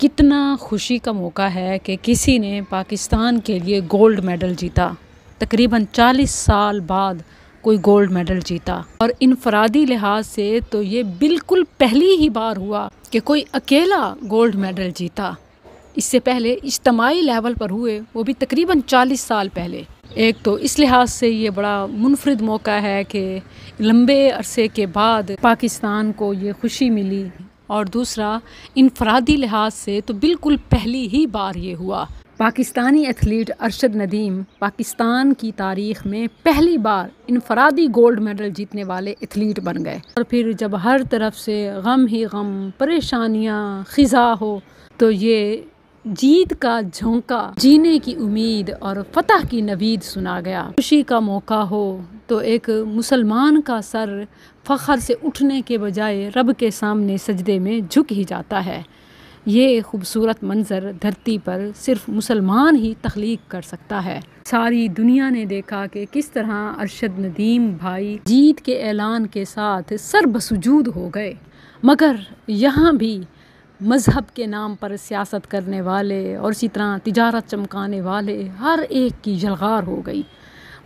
कितना खुशी का मौका है कि किसी ने पाकिस्तान के लिए गोल्ड मेडल जीता तकरीबन 40 साल बाद कोई गोल्ड मेडल जीता और इनफरादी लिहाज से तो ये बिल्कुल पहली ही बार हुआ कि कोई अकेला गोल्ड मेडल जीता इससे पहले इज्तमाही लेवल पर हुए वो भी तकरीबन 40 साल पहले एक तो इस लिहाज से ये बड़ा मुनफरद मौका है कि लंबे अरसे के बाद पाकिस्तान को ये खुशी मिली और दूसरा इनफरादी लिहाज से तो बिल्कुल पहली ही बार ये हुआ पाकिस्तानी एथलीट अरशद नदीम पाकिस्तान की तारीख में पहली बार इनफरादी गोल्ड मेडल जीतने वाले एथलीट बन गए और फिर जब हर तरफ से गम ही गम परेशानियाँ खिजा हो तो ये जीत का झोंका जीने की उम्मीद और फतह की नवीद सुना गया खुशी का मौका हो तो एक मुसलमान का सर फ़खर से उठने के बजाय रब के सामने सजदे में झुक ही जाता है ये खूबसूरत मंज़र धरती पर सिर्फ मुसलमान ही तख्लीक कर सकता है सारी दुनिया ने देखा कि किस तरह अरशद नदीम भाई जीत के ऐलान के साथ बसूद हो गए मगर यहाँ भी मज़हब के नाम पर सियासत करने वाले और इसी तरह तजारत चमकाने वाले हर एक की जलगार हो गई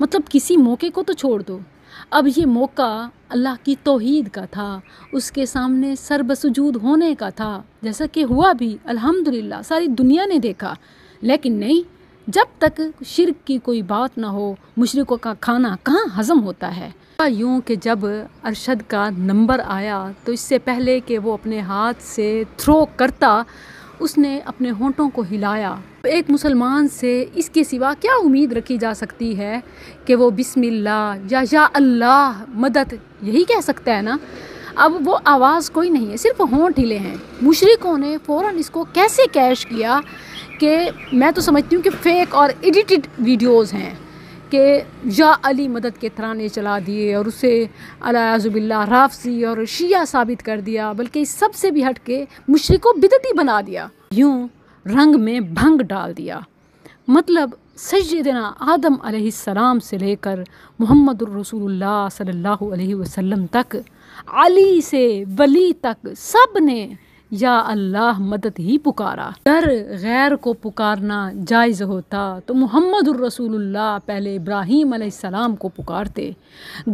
मतलब किसी मौके को तो छोड़ दो अब ये मौका अल्लाह की तोहद का था उसके सामने सरबसजूद होने का था जैसा कि हुआ भी अल्हम्दुलिल्लाह सारी दुनिया ने देखा लेकिन नहीं जब तक शिरक की कोई बात ना हो मुशरक़ों का खाना कहाँ हज़म होता है हुआ यूँ कि जब अरशद का नंबर आया तो इससे पहले कि वो अपने हाथ से थ्रो करता उसने अपने होंठों को हिलाया एक मुसलमान से इसके सिवा क्या उम्मीद रखी जा सकती है कि वो बिस्मिल्लाह या या अल्लाह मदद यही कह सकता है ना अब वो आवाज़ कोई नहीं है सिर्फ होंठ हिले हैं मुशरक़ों ने फ़ौर इसको कैसे कैश किया कि मैं तो समझती हूँ कि फ़ेक और एडिटेड वीडियोज़ हैं कि या अली मदद के तराने चला दिए और उसे अलाजबिल्ला राफसी और शिया साबित कर दिया बल्कि इस सब से भी हट के मुशरक़ को बिदती बना दिया यूँ रंग में भंग डाल दिया मतलब सजदना आदम सलाम से लेकर मोहम्मद रसूल सल्लल्लाहु अलैहि वसल्लम तक अली से वली तक सब ने या अल्लाह मदद ही पुकारा डर गैर को पुकारना जायज़ होता तो मोहम्मद रसूलुल्लाह पहले इब्राहीम सलाम को पुकारते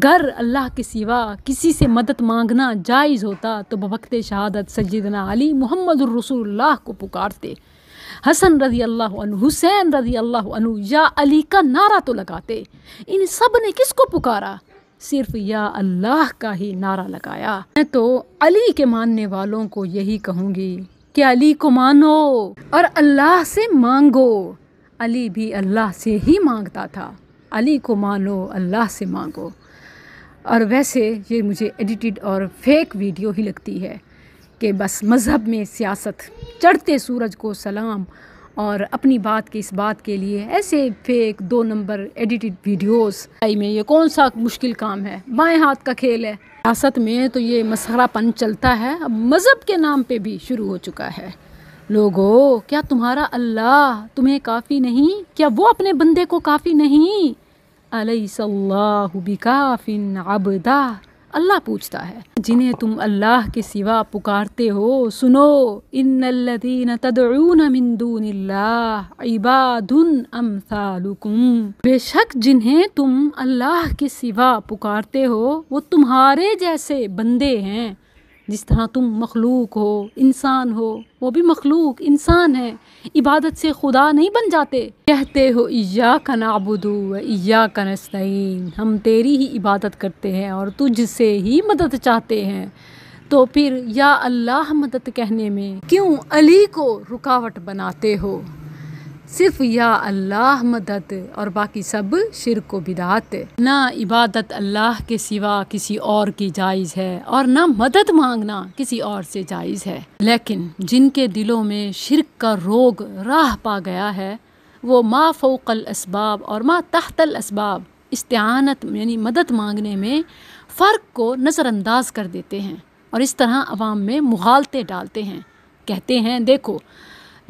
गर अल्लाह के सिवा किसी से मदद मांगना जायज़ होता तो बवक्त शहादत सजीदना अली मोहम्मद रसूलुल्लाह को पुकारते हसन रजी अल्लाह हुसैन रजी अल्लाह या अली का नारा तो लगाते इन सब ने किसको पुकारा सिर्फ या अल्लाह का ही नारा लगाया मैं तो अली के मानने वालों को यही कहूँगी कि अली को मानो और अल्लाह से मांगो अली भी अल्लाह से ही मांगता था अली को मानो अल्लाह से मांगो और वैसे ये मुझे एडिटेड और फेक वीडियो ही लगती है कि बस मज़हब में सियासत चढ़ते सूरज को सलाम और अपनी बात की इस बात के लिए ऐसे फेक दो नंबर एडिटेड वीडियोस में ये कौन सा मुश्किल काम है बाएं हाथ का खेल है रियासत में तो ये मसहरापन चलता है अब मज़हब के नाम पे भी शुरू हो चुका है लोगो क्या तुम्हारा अल्लाह तुम्हें काफ़ी नहीं क्या वो अपने बंदे को काफ़ी नहीं अलई सल्लाह बिकाफिन अबदा अल्लाह पूछता है जिन्हें तुम अल्लाह के सिवा पुकारते हो सुनो इन तदरून इबादुन अमसालुकुम बेशक जिन्हें तुम अल्लाह के सिवा पुकारते हो वो तुम्हारे जैसे बंदे हैं जिस तरह तुम मखलूक हो इंसान हो वो भी मखलूक इंसान है इबादत से खुदा नहीं बन जाते कहते हो या का नाबुदू या कनस्तैन हम तेरी ही इबादत करते हैं और तुझसे ही मदद चाहते हैं तो फिर या अल्लाह मदद कहने में क्यों अली को रुकावट बनाते हो सिर्फ या अल्लाह मदद और बाकी सब शिर को बिदात ना इबादत अल्लाह के सिवा किसी और की जायज़ है और ना मदद मांगना किसी और से जायज़ है लेकिन जिनके दिलों में शिरक का रोग राह पा गया है वो माँ फ़ोकल इसबाब और माँ तहतल इसबाब इस्तानत यानी मदद मांगने में फ़र्क को नज़रअंदाज कर देते हैं और इस तरह आवाम में मुहालते डालते हैं कहते हैं देखो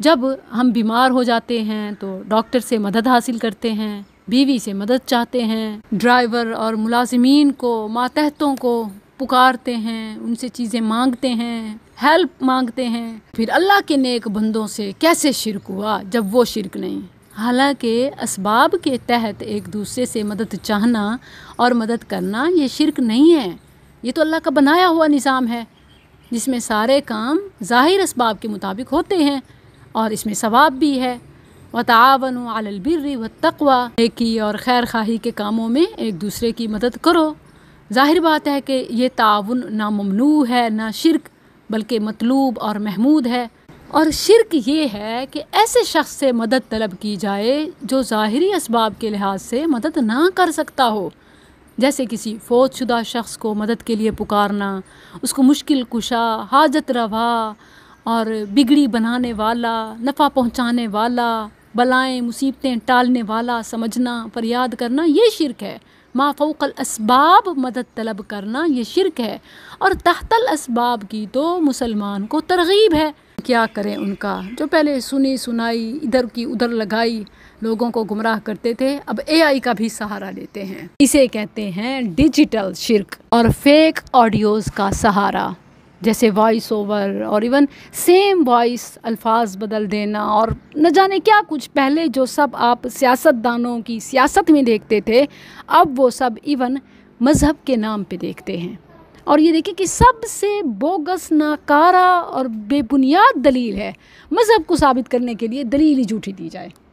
जब हम बीमार हो जाते हैं तो डॉक्टर से मदद हासिल करते हैं बीवी से मदद चाहते हैं ड्राइवर और मुलाजमीन को मातहतों को पुकारते हैं उनसे चीज़ें मांगते हैं हेल्प मांगते हैं फिर अल्लाह के नेक बंदों से कैसे शिरक हुआ जब वो शिरक नहीं हालांकि इसबाब के तहत एक दूसरे से मदद चाहना और मदद करना ये शिरक नहीं है ये तो अल्लाह का बनाया हुआ निज़ाम है जिसमें सारे काम ज़ाहिर इसबाब के मुताबिक होते हैं और इसमें सवाब भी है व तावन आलबिर व तकवा नेकी और खैर खाही के कामों में एक दूसरे की मदद करो ज़ाहिर बात है कि ये ताउन ममनू है ना शिरक बल्कि मतलूब और महमूद है और शिरक ये है कि ऐसे शख्स से मदद तलब की जाए जो ज़ाहरी इसबाब के लिहाज से मदद ना कर सकता हो जैसे किसी फौजशुदा शख्स को मदद के लिए पुकारना उसको मुश्किल कुशा हाजत रवा और बिगड़ी बनाने वाला नफ़ा पहुंचाने वाला बलाएं मुसीबतें टालने वाला समझना पर याद करना ये शिरक है माफ़ोकल इसबाब मदद तलब करना ये शिरक है और तहतल इसबाब की तो मुसलमान को तरगीब है क्या करें उनका जो पहले सुनी सुनाई इधर की उधर लगाई लोगों को गुमराह करते थे अब एआई का भी सहारा लेते हैं इसे कहते हैं डिजिटल शिरक और फेक ऑडियोज़ का सहारा जैसे वॉइस ओवर और इवन सेम वॉइस अल्फाज बदल देना और न जाने क्या कुछ पहले जो सब आप सियासतदानों की सियासत में देखते थे अब वो सब इवन मज़हब के नाम पे देखते हैं और ये देखिए कि सबसे बोगस नाकारा और बेबुनियाद दलील है मज़हब को साबित करने के लिए दलील ही झूठी दी जाए